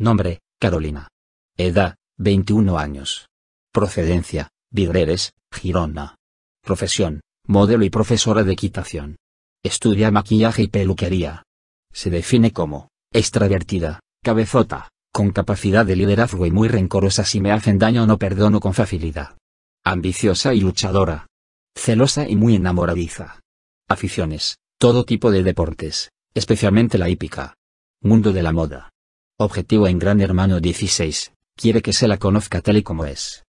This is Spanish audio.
Nombre, Carolina. Edad, 21 años. Procedencia, Vidreres, Girona. Profesión, modelo y profesora de equitación. Estudia maquillaje y peluquería. Se define como, extravertida, cabezota, con capacidad de liderazgo y muy rencorosa si me hacen daño no perdono con facilidad. Ambiciosa y luchadora. Celosa y muy enamoradiza. Aficiones, todo tipo de deportes, especialmente la hípica. Mundo de la moda. Objetivo en Gran Hermano 16, quiere que se la conozca tal y como es,